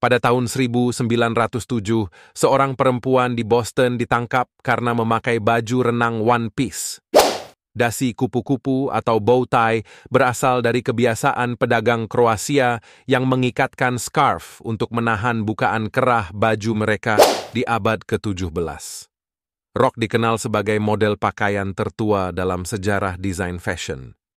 Pada tahun 1907, seorang perempuan di Boston ditangkap karena memakai baju renang One Piece. Dasi kupu-kupu atau bow tie berasal dari kebiasaan pedagang Kroasia yang mengikatkan scarf untuk menahan bukaan kerah baju mereka di abad ke-17. Rock dikenal sebagai model pakaian tertua dalam sejarah desain fashion.